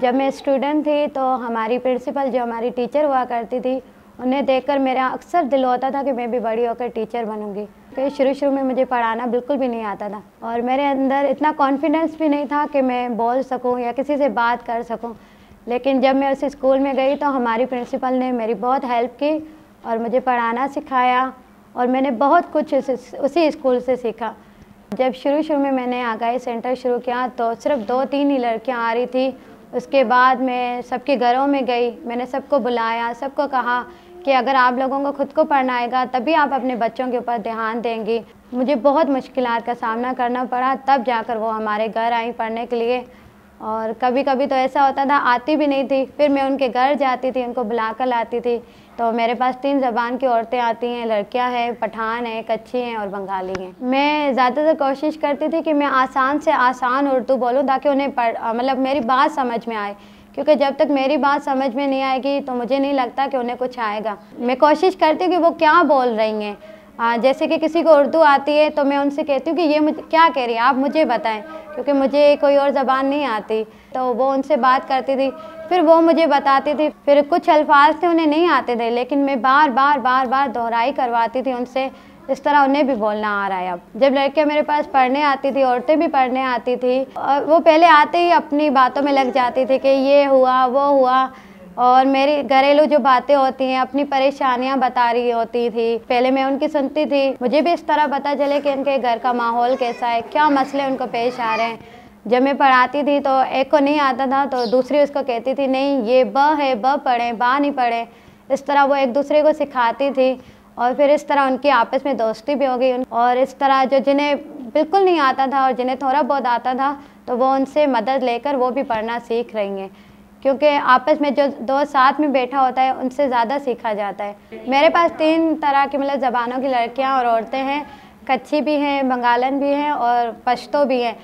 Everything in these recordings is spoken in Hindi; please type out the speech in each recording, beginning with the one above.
जब मैं स्टूडेंट थी तो हमारी प्रिंसिपल जो हमारी टीचर हुआ करती थी उन्हें देखकर मेरा अक्सर दिल होता था कि मैं भी बड़ी होकर टीचर बनूंगी क्योंकि शुरू शुरू में मुझे पढ़ाना बिल्कुल भी नहीं आता था और मेरे अंदर इतना कॉन्फिडेंस भी नहीं था कि मैं बोल सकूं या किसी से बात कर सकूं लेकिन जब मैं उस स्कूल में गई तो हमारी प्रिंसिपल ने मेरी बहुत हेल्प की और मुझे पढ़ाना सिखाया और मैंने बहुत कुछ उस, उसी स्कूल से सीखा जब शुरू शुरू में मैंने आगाही सेंटर शुरू किया तो सिर्फ दो तीन ही लड़कियाँ आ रही थी उसके बाद मैं सबके घरों में गई मैंने सबको बुलाया सबको कहा कि अगर आप लोगों को खुद को पढ़ना आएगा तभी आप अपने बच्चों के ऊपर ध्यान देंगी मुझे बहुत मुश्किल का सामना करना पड़ा तब जाकर वो हमारे घर आई पढ़ने के लिए और कभी कभी तो ऐसा होता था आती भी नहीं थी फिर मैं उनके घर जाती थी उनको बुला कर लाती थी तो मेरे पास तीन ज़बान की औरतें आती हैं लड़कियां हैं पठान हैं कच्ची हैं और बंगाली हैं मैं ज़्यादातर कोशिश करती थी कि मैं आसान से आसान उर्दू बोलूँ ताकि उन्हें मतलब मेरी बात समझ में आए क्योंकि जब तक मेरी बात समझ में नहीं आएगी तो मुझे नहीं लगता कि उन्हें कुछ आएगा मैं कोशिश करती हूँ कि वो क्या बोल रही हैं जैसे कि किसी को उर्दू आती है तो मैं उनसे कहती हूँ कि ये क्या कह रही है आप मुझे बताएं क्योंकि मुझे कोई और ज़बान नहीं आती तो वो उनसे बात करती थी फिर वो मुझे बताती थी फिर कुछ अल्फाज थे उन्हें नहीं आते थे लेकिन मैं बार बार बार बार दोहराई करवाती थी उनसे इस तरह उन्हें भी बोलना आ रहा है अब जब लड़कियां मेरे पास पढ़ने आती थी औरतें भी पढ़ने आती थी और वो पहले आते ही अपनी बातों में लग जाती थी कि ये हुआ वो हुआ और मेरी घरेलू जो बातें होती हैं अपनी परेशानियां बता रही होती थी पहले मैं उनकी सुनती थी मुझे भी इस तरह पता चले कि उनके घर का माहौल कैसा है क्या मसले उनको पेश आ रहे हैं जब मैं पढ़ाती थी तो एक को नहीं आता था तो दूसरी उसको कहती थी नहीं ये ब है ब पढ़े बा नहीं पढ़े इस तरह वो एक दूसरे को सिखाती थी और फिर इस तरह उनकी आपस में दोस्ती भी हो गई और इस तरह जो जिन्हें बिल्कुल नहीं आता था और जिन्हें थोड़ा बहुत आता था तो वो उनसे मदद लेकर वो भी पढ़ना सीख रही हैं क्योंकि आपस में जो दो साथ में बैठा होता है उनसे ज़्यादा सीखा जाता है मेरे पास तीन तरह मतलब की मतलब ज़बानों की लड़कियाँ और औरतें हैं कच्ची भी हैं बंगालन भी हैं और पश्तो भी हैं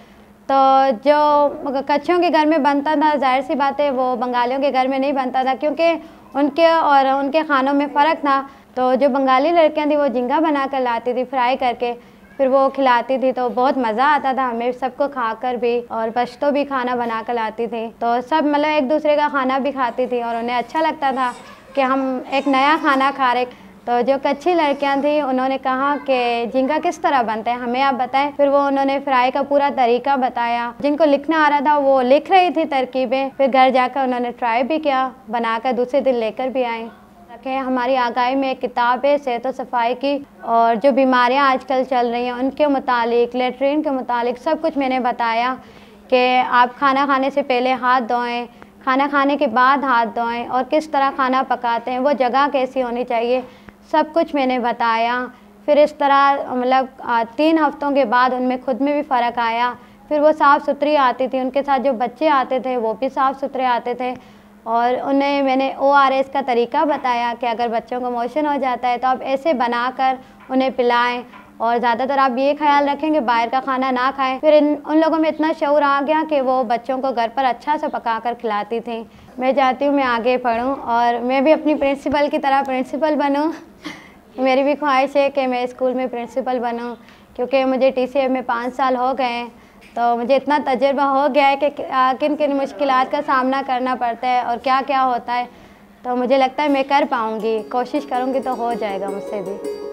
तो जो कच्छियों के घर में बनता था जाहिर सी बात है वो बंगालियों के घर में नहीं बनता था क्योंकि उनके और उनके खानों में फ़र्क था तो जो बंगाली लड़कियाँ थी वो झींगा बना कर लाती थी फ्राई करके फिर वो खिलाती थी तो बहुत मज़ा आता था हमें सबको खाकर भी और पश्तो भी खाना बना कर लाती थी तो सब मतलब एक दूसरे का खाना भी खाती थी और उन्हें अच्छा लगता था कि हम एक नया खाना खा रहे तो जो कच्ची लड़कियाँ थी उन्होंने कहा कि झींगा किस तरह बनता है हमें आप बताएं फिर वो उन्होंने फ्राई का पूरा तरीका बताया जिनको लिखना आ रहा था वो लिख रही थी तरकीबें फिर घर जाकर उन्होंने ट्राई भी किया बनाकर दूसरे दिन लेकर भी आए रखे हमारी आगाही में एक किताब है सेहत तो सफाई की और जो आज आजकल चल रही हैं उनके मुतालिक लेटरिन के मुतालिक सब कुछ मैंने बताया कि आप खाना खाने से पहले हाथ धोएं खाना खाने के बाद हाथ धोएं और किस तरह खाना पकाते हैं वो जगह कैसी होनी चाहिए सब कुछ मैंने बताया फिर इस तरह मतलब तीन हफ्तों के बाद उनमें खुद में भी फ़र्क आया फिर वो साफ़ सुथरी आती थी उनके साथ जो बच्चे आते थे वो भी साफ़ सुथरे आते थे और उन्हें मैंने ओ आर एस का तरीका बताया कि अगर बच्चों को मोशन हो जाता है तो आप ऐसे बनाकर उन्हें पिलाएं और ज़्यादातर आप ये ख्याल रखेंगे बाहर का खाना ना खाएं फिर इन उन लोगों में इतना शौर आ गया कि वो बच्चों को घर पर अच्छा से पका कर खिलाती थी मैं चाहती हूँ मैं आगे पढ़ूँ और मैं भी अपनी प्रिंसिपल की तरह प्रिंसिपल बनूँ मेरी भी ख्वाहिश है कि मैं स्कूल में प्रिंसिपल बनूँ क्योंकि मुझे टी में पाँच साल हो गए तो मुझे इतना तजर्बा हो गया है कि किन किन मुश्किल का सामना करना पड़ता है और क्या क्या होता है तो मुझे लगता है मैं कर पाऊँगी कोशिश करूँगी तो हो जाएगा मुझसे भी